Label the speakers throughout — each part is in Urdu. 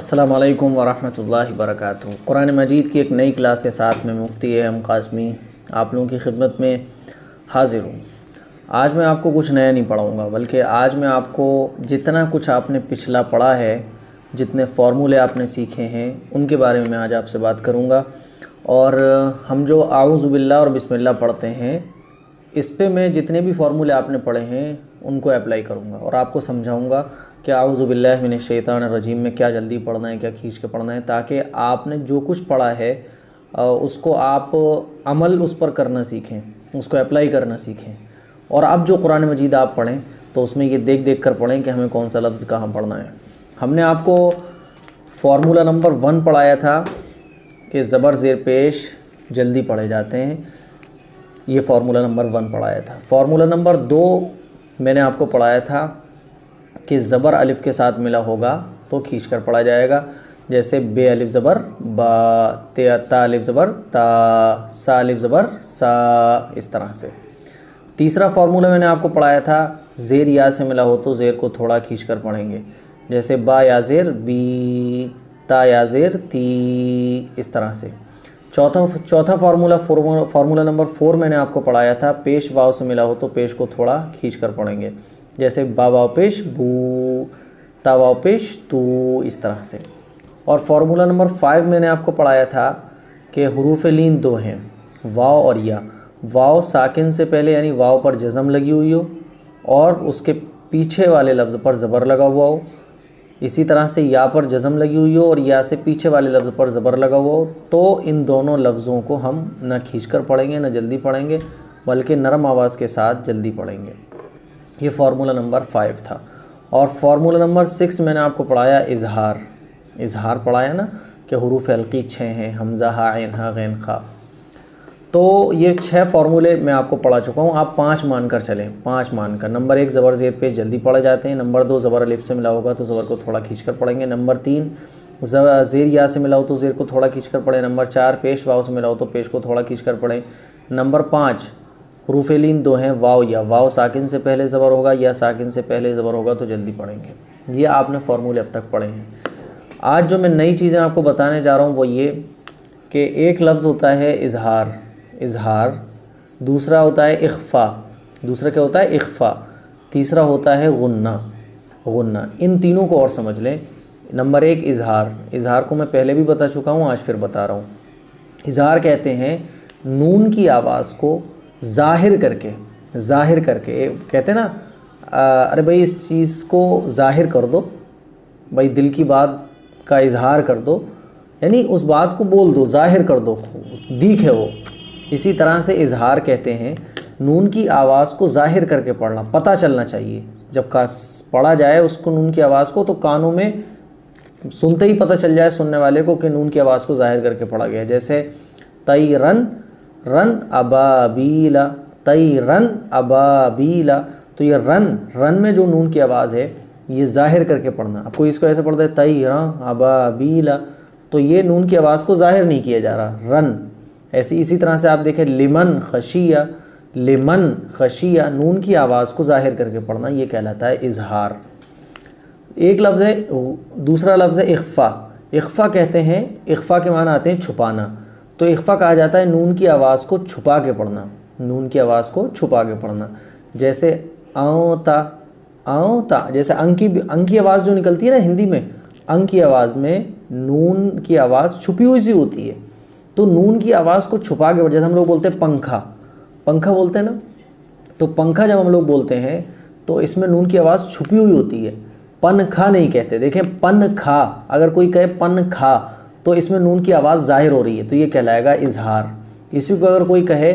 Speaker 1: السلام علیکم ورحمۃ اللہ وبرکاتہ قرآن مجید کی ایک نئی کلاس کے ساتھ میں مفتی اہم قاسمی آپ لوگوں کی خدمت میں حاضر ہوں آج میں آپ کو کچھ نیا نہیں پڑھاؤں گا بلکہ آج میں آپ کو جتنا کچھ آپ نے پچھلا پڑھا ہے جتنے فارمولے آپ نے سیکھے ہیں ان کے بارے میں آج آپ سے بات کروں گا اور ہم جو آب باللہ اور بسم اللہ پڑھتے ہیں اس پہ میں جتنے بھی فارمولے آپ نے پڑھے ہیں ان کو اپلائی کروں گا اور آپ کو سمجھاؤں گا کہ اعوذ باللہ من الشیطان الرجیم میں کیا جلدی پڑھنا ہے کیا کھینچ کے پڑھنا ہے تاکہ آپ نے جو کچھ پڑھا ہے اس کو آپ عمل اس پر کرنا سیکھیں اس کو اپلائی کرنا سیکھیں اور اب جو قرآن مجید آپ پڑھیں تو اس میں یہ دیکھ دیکھ کر پڑھیں کہ ہمیں کون سا لفظ کہاں پڑھنا ہے ہم نے آپ کو فارمولا نمبر ون پڑھایا تھا کہ زبر زیر پیش جلدی پڑھے جاتے ہیں یہ فارمولا نمبر ون پڑھایا تھا فارمولا نمبر دو میں نے آپ کو پڑھایا تھا کہ زبر الف کے ساتھ ملا ہوگا تو کھینچ کر پڑھا جائے گا جیسے بے الف زبر با تا الف زبر تا سا الف زبر سا اس طرح سے تیسرا فارمولا میں نے آپ کو پڑھایا تھا زیر یا سے ملا ہو تو زیر کو تھوڑا کھینچ کر پڑھیں گے جیسے با یا زیر بی تا یا زیر تی اس طرح سے چوتھا چوتھا فارمولا فارمولا نمبر فور میں نے آپ کو پڑھایا تھا پیش واؤ سے ملا ہو تو پیش کو تھوڑا کھینچ کر پڑھیں گے جیسے با واؤ پش بو تا واپش تو اس طرح سے اور فارمولا نمبر فائیو میں نے آپ کو پڑھایا تھا کہ حروف لین دو ہیں واؤ اور یا واؤ ساکن سے پہلے یعنی واؤ پر جزم لگی ہوئی ہو اور اس کے پیچھے والے لفظ پر زبر لگا ہوا ہو اسی طرح سے یا پر جزم لگی ہوئی ہو اور یا سے پیچھے والے لفظ پر زبر لگا ہوا ہو تو ان دونوں لفظوں کو ہم نہ کھینچ کر پڑھیں گے نہ جلدی پڑھیں گے بلکہ نرم آواز کے ساتھ جلدی پڑھیں گے یہ فارمولا نمبر فائیو تھا اور فارمولا نمبر سکس میں نے آپ کو پڑھایا اظہار اظہار پڑھایا نا کہ حروف حلقی چھ ہیں حمزہ ہا عین ہا غین خا تو یہ چھ فارمولے میں آپ کو پڑھا چکا ہوں آپ پانچ مان کر چلیں پانچ مان کر نمبر ایک زبر زیر پیش جلدی پڑھے جاتے ہیں نمبر دو زبر الف سے ملا ہوگا تو زبر کو تھوڑا کھیچ کر پڑھیں گے نمبر تین زیر یا سے ملا ہو تو زیر کو تھوڑا کھیچ کر پڑھیں نمبر چار پیش واؤ سے ملا ہو تو پیش کو تھوڑا کھیچ کر پڑھیں نمبر پانچ حروف لین دو ہیں واو یا واو ساکن سے پہلے زبر ہوگا یا ساکن سے پہلے زبر ہوگا تو جلدی پڑھیں گے یہ آپ نے فارمولے اب تک پڑھے ہیں آج جو میں نئی چیزیں آپ کو بتانے جا رہا ہوں وہ یہ کہ ایک لفظ ہوتا ہے اظہار اظہار دوسرا ہوتا ہے اخفا دوسرا کیا ہوتا ہے اخفا تیسرا ہوتا ہے غنہ غنہ ان تینوں کو اور سمجھ لیں نمبر ایک اظہار اظہار کو میں پہلے بھی بتا چکا ہوں آج پھر بتا رہا ہوں اظہار کہتے ہیں نون کی آواز کو ظاہر کر کے ظاہر کر کے کہتے ہیں نا ارے بھائی اس چیز کو ظاہر کر دو بھائی دل کی بات کا اظہار کر دو یعنی اس بات کو بول دو ظاہر کر دو دیکھے وہ اسی طرح سے اظہار کہتے ہیں نون کی آواز کو ظاہر کر کے پڑھنا پتہ چلنا چاہیے جب پڑھا جائے اس کو نون کی آواز کو تو کانوں میں سنتے ہی پتہ چل جائے سننے والے کو کہ نون کی آواز کو ظاہر کر کے پڑھا گیا جیسے تئی رن رن ابابیلا تئی رن ابابیلا تو یہ رن رن میں جو نون کی آواز ہے یہ ظاہر کر کے پڑھنا آپ کو اس کو ایسے پڑھتا ہے تئی رن ابابیلا تو یہ نون کی آواز کو ظاہر نہیں کیا جا رہا رن ایسی اسی طرح سے آپ دیکھیں لمن خشیہ لمن خشیہ نون کی آواز کو ظاہر کر کے پڑھنا یہ کہلاتا ہے اظہار ایک لفظ ہے دوسرا لفظ ہے اخفا اخفا کہتے ہیں اخفا کے معنی آتے ہیں چھپانا تو اخفا کہا جاتا ہے نون کی آواز کو چھپا کے پڑھنا نون کی آواز کو چھپا کے پڑھنا جیسے آؤں تا آؤں تا جیسے ان کی کی آواز جو نکلتی ہے نا ہندی میں ان کی آواز میں نون کی آواز چھپی ہوئی سی ہوتی ہے تو نون کی آواز کو چھپا کے پڑھنا جیسے ہم لوگ بولتے ہیں پنکھا پنکھا بولتے ہیں نا تو پنکھا جب ہم لوگ بولتے ہیں تو اس میں نون کی آواز چھپی ہوئی ہوتی ہے پن کھا نہیں کہتے دیکھیں پن کھا اگر کوئی کہے پن کھا تو اس میں نون کی آواز ظاہر ہو رہی ہے تو یہ کہلائے گا اظہار اسی کو اگر کوئی کہے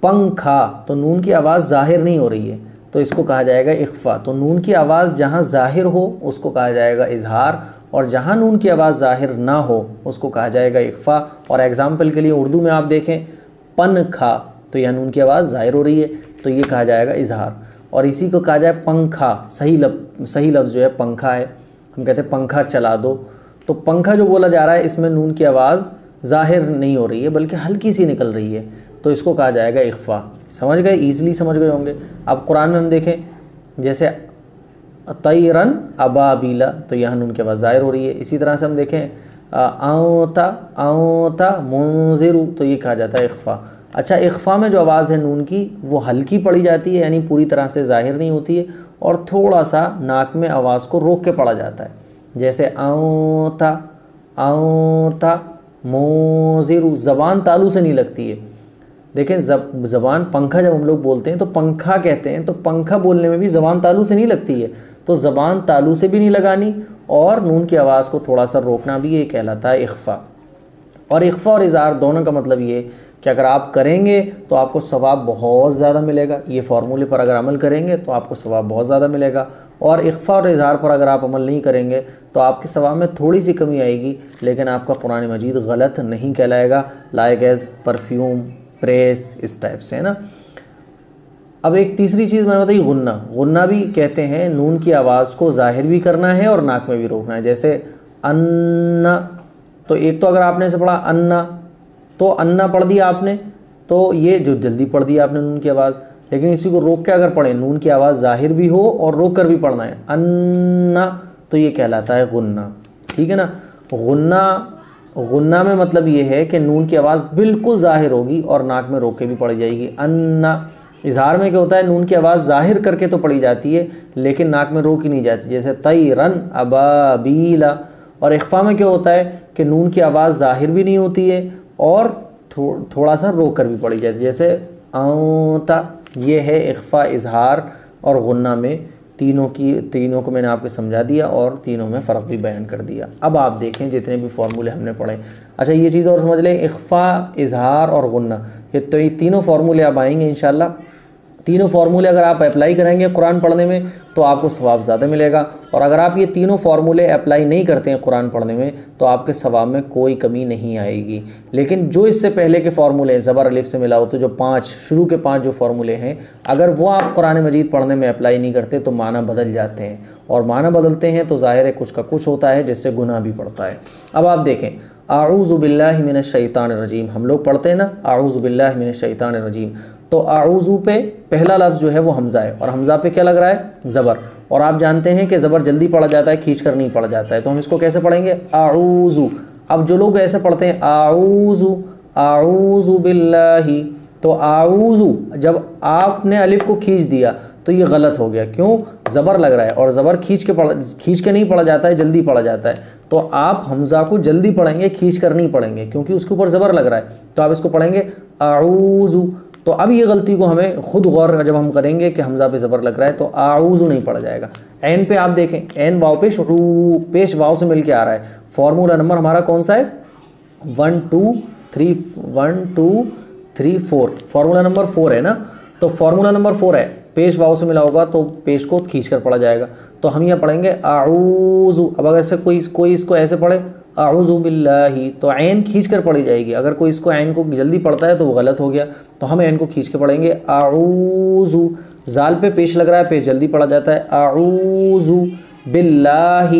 Speaker 1: پنکھا تو نون کی آواز ظاہر نہیں ہو رہی ہے تو اس کو کہا جائے گا اخفا تو نون کی آواز جہاں ظاہر ہو اس کو کہا جائے گا اظہار اور جہاں نون کی آواز ظاہر نہ ہو اس کو کہا جائے گا اخفا اور ایگزامپل کے لیے اردو میں آپ دیکھیں پنکھا تو یہ نون کی آواز ظاہر ہو رہی ہے تو یہ کہا جائے گا اظہار اور اسی کو کہا جائے پنکھا صحیح لفظ صحیح لفظ جو ہے پنکھا ہے ہم کہتے ہیں پنکھا چلا دو تو پنکھا جو بولا جا رہا ہے اس میں نون کی آواز ظاہر نہیں ہو رہی ہے بلکہ ہلکی سی نکل رہی ہے تو اس کو کہا جائے گا اخفا سمجھ گئے ایزلی سمجھ گئے ہوں گے اب قرآن میں ہم دیکھیں جیسے تیرن ابابیلا تو یہاں نون کی آواز ظاہر ہو رہی ہے اسی طرح سے ہم دیکھیں اوتا اوتہ منظرو تو یہ کہا جاتا ہے اخفا اچھا اخفا میں جو آواز ہے نون کی وہ ہلکی پڑی جاتی ہے یعنی پوری طرح سے ظاہر نہیں ہوتی ہے اور تھوڑا سا ناک میں آواز کو روک کے پڑا جاتا ہے جیسے او تھا او تھا مو زبان تالو سے نہیں لگتی ہے دیکھیں زبان پنکھا جب ہم لوگ بولتے ہیں تو پنکھا کہتے ہیں تو پنکھا بولنے میں بھی زبان تالو سے نہیں لگتی ہے تو زبان تالو سے بھی نہیں لگانی اور نون کی آواز کو تھوڑا سا روکنا بھی یہ کہلاتا ہے اخفا اور اخفا اور اظہار دونوں کا مطلب یہ کہ اگر آپ کریں گے تو آپ کو ثواب بہت زیادہ ملے گا یہ فارمولے پر اگر عمل کریں گے تو آپ کو ثواب بہت زیادہ ملے گا اور اخفہ اور اظہار پر اگر آپ عمل نہیں کریں گے تو آپ کے ثواب میں تھوڑی سی کمی آئے گی لیکن آپ کا قرآن مجید غلط نہیں کہلائے گا لائک ایز پرفیوم پریس اس ٹائپ سے ہے نا اب ایک تیسری چیز میں نے بتائی غنہ غنہ بھی کہتے ہیں نون کی آواز کو ظاہر بھی کرنا ہے اور ناک میں بھی روکنا ہے جیسے انّا تو ایک تو اگر آپ نے اسے پڑھا انا تو انہ پڑھ دیا آپ نے تو یہ جو جلدی پڑھ دی آپ نے نون کی آواز لیکن اسی کو روک کے اگر پڑھیں نون کی آواز ظاہر بھی ہو اور روک کر بھی پڑھنا ہے انا تو یہ کہلاتا ہے غنہ ٹھیک ہے نا غنہ غنہ میں مطلب یہ ہے کہ نون کی آواز بالکل ظاہر ہوگی اور ناک میں روک کے بھی پڑھ جائے گی انہ اظہار میں کیا ہوتا ہے نون کی آواز ظاہر کر کے تو پڑھی جاتی ہے لیکن ناک میں روکی نہیں جاتی جیسے تیرن ابابیلا اور اخفا میں کیا ہوتا ہے کہ نون کی آواز ظاہر بھی نہیں ہوتی ہے اور تھوڑا سا روک کر بھی پڑھی جائے جیسے آنتا یہ ہے اخفا اظہار اور غنہ میں تینوں کی تینوں کو میں نے آپ کے سمجھا دیا اور تینوں میں فرق بھی بیان کر دیا اب آپ دیکھیں جتنے بھی فارمولے ہم نے پڑھے اچھا یہ چیز اور سمجھ لیں اخفا اظہار اور غنہ یہ تو یہ تینوں فارمولے اب آئیں گے انشاءاللہ تینوں فارمولے اگر آپ اپلائی کریں گے قرآن پڑھنے میں تو آپ کو ثواب زیادہ ملے گا اور اگر آپ یہ تینوں فارمولے اپلائی نہیں کرتے ہیں قرآن پڑھنے میں تو آپ کے ثواب میں کوئی کمی نہیں آئے گی لیکن جو اس سے پہلے کے فارمولے ہیں زبر الف سے ملا تو جو پانچ شروع کے پانچ جو فارمولے ہیں اگر وہ آپ قرآن مجید پڑھنے میں اپلائی نہیں کرتے تو معنی بدل جاتے ہیں اور معنی بدلتے ہیں تو ظاہر ہے کچھ کا کچھ ہوتا ہے جس سے گناہ بھی پڑتا ہے اب آپ دیکھیں اعوذ باللہ من الشیطان الرجیم ہم لوگ پڑھتے ہیں نا اعوذ باللہ من الشیطان الرجیم تو اعوذو پہ پہلا لفظ جو ہے وہ حمزہ ہے اور حمزہ پہ کیا لگ رہا ہے زبر اور آپ جانتے ہیں کہ زبر جلدی پڑھا جاتا ہے کھینچ کر نہیں پڑھا جاتا ہے تو ہم اس کو کیسے پڑھیں گے اعوذو اب جو لوگ ایسے پڑھتے ہیں اعوذو اعوذو باللہ تو اعوذو جب آپ نے الف کو کھینچ دیا تو یہ غلط ہو گیا کیوں زبر لگ رہا ہے اور زبر کھینچ کے کھینچ کے نہیں پڑھا جاتا ہے جلدی پڑھا جاتا ہے تو آپ حمزہ کو جلدی پڑھیں گے کھینچ کر نہیں پڑھیں گے کیونکہ اس کے اوپر زبر لگ رہا ہے تو آپ اس کو پڑھیں گے اعوذو تو اب یہ غلطی کو ہمیں خود غور جب ہم کریں گے کہ حمزہ پہ زبر لگ رہا ہے تو آعوذ نہیں پڑ جائے گا این پہ آپ دیکھیں پہ شروع پیش واؤ سے مل کے آ رہا ہے فارمولا نمبر ہمارا کون سا ہے one two three one two three four formula number four ہے نا تو فارمولا نمبر فور ہے پیش واؤ سے ملا ہوگا تو پیش کو کھینچ کر پڑھا جائے گا تو ہم یہ پڑھیں گے آعوذ اب اگر سے کوئی کوئی اس کو ایسے پڑھے اعوذ باللہ تو عین کھینچ کر پڑھی جائے گی اگر کوئی اس کو عین کو جلدی پڑھتا ہے تو وہ غلط ہو گیا تو ہم عین کو کھینچ کے پڑھیں گے اعوذ زال پہ پیش لگ رہا ہے پیش جلدی پڑھا جاتا ہے اعوذ باللہ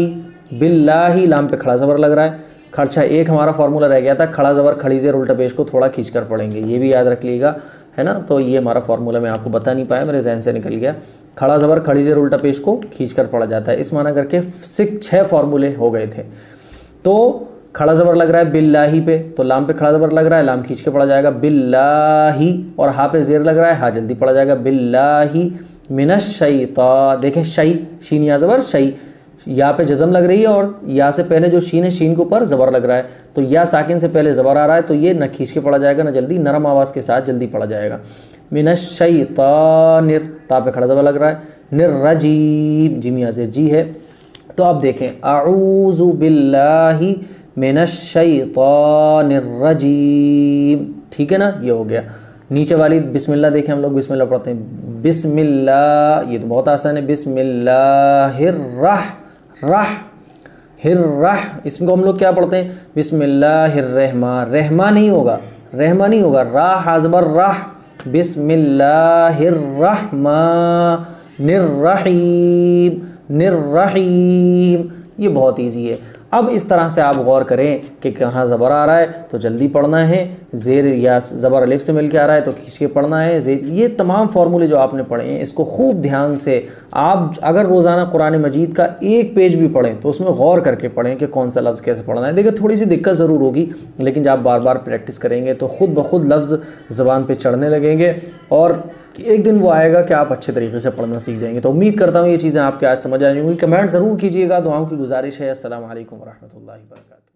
Speaker 1: باللہ لام پہ کھڑا زبر لگ رہا ہے خرچہ ایک ہمارا فارمولا رہ گیا تھا کھڑا زبر کھڑی زیر الٹا پیش کو تھوڑا کھینچ کر پڑھیں گے یہ بھی یاد رکھ لیے گا ہے نا تو یہ ہمارا فارمولا میں آپ کو بتا نہیں پایا میرے ذہن سے نکل گیا کھڑا زبر کھڑی زیر الٹا پیش کو کھینچ کر پڑا جاتا ہے اس معنی کر کے سکس چھ فارمولے ہو گئے تھے تو کھڑا زبر لگ رہا ہے باللہی ہی پہ تو لام پہ کھڑا زبر لگ رہا ہے لام کھینچ کے پڑھا جائے گا باللہی ہی اور ہا پہ زیر لگ رہا ہے ہاں جلدی پڑھا جائے گا باللہی ہی منش دیکھیں طا شین یا زبر شی یا پہ جزم لگ رہی ہے اور یا سے پہلے جو شین ہے شین کے اوپر زبر لگ رہا ہے تو یا ساکن سے پہلے زبر آ رہا ہے تو یہ نہ کھینچ کے پڑھا جائے گا نہ جلدی نرم آواز کے ساتھ جلدی پڑھا جائے گا من الشیطان نر تا پہ کھڑا زبر لگ رہا ہے نر رجیب جم سے جی ہے تو آپ دیکھیں اعوذ باللہ من الشیطان الرجیم ٹھیک ہے نا یہ ہو گیا نیچے والی بسم اللہ دیکھیں ہم لوگ بسم اللہ پڑھتے ہیں بسم اللہ یہ تو بہت آسان ہے بسم اللہ الرح رح راہ ہر اس میں کو ہم لوگ کیا پڑھتے ہیں بسم اللہ الرحمن رحمہ نہیں ہوگا رحمہ نہیں ہوگا راہ حضبر راہ بسم اللہ الرحمن الرحیم نرحیم یہ بہت ایزی ہے اب اس طرح سے آپ غور کریں کہ کہاں زبر آ رہا ہے تو جلدی پڑھنا ہے زیر یا زبر الف سے مل کے آ رہا ہے تو کھینچ کے پڑھنا ہے زیر یہ تمام فارمولے جو آپ نے پڑھے ہیں اس کو خوب دھیان سے آپ اگر روزانہ قرآن مجید کا ایک پیج بھی پڑھیں تو اس میں غور کر کے پڑھیں کہ کون سا لفظ کیسے پڑھنا ہے دیکھیں تھوڑی سی دقت ضرور ہوگی لیکن جب آپ بار بار پریکٹس کریں گے تو خود بخود لفظ زبان پہ چڑھنے لگیں گے اور کہ ایک دن وہ آئے گا کہ آپ اچھے طریقے سے پڑھنا سیکھ جائیں گے تو امید کرتا ہوں یہ چیزیں آپ کے آج سمجھ آئیں گی کمنٹ ضرور کیجیے گا دعاؤں کی گزارش ہے السلام علیکم ورحمۃ اللہ وبرکاتہ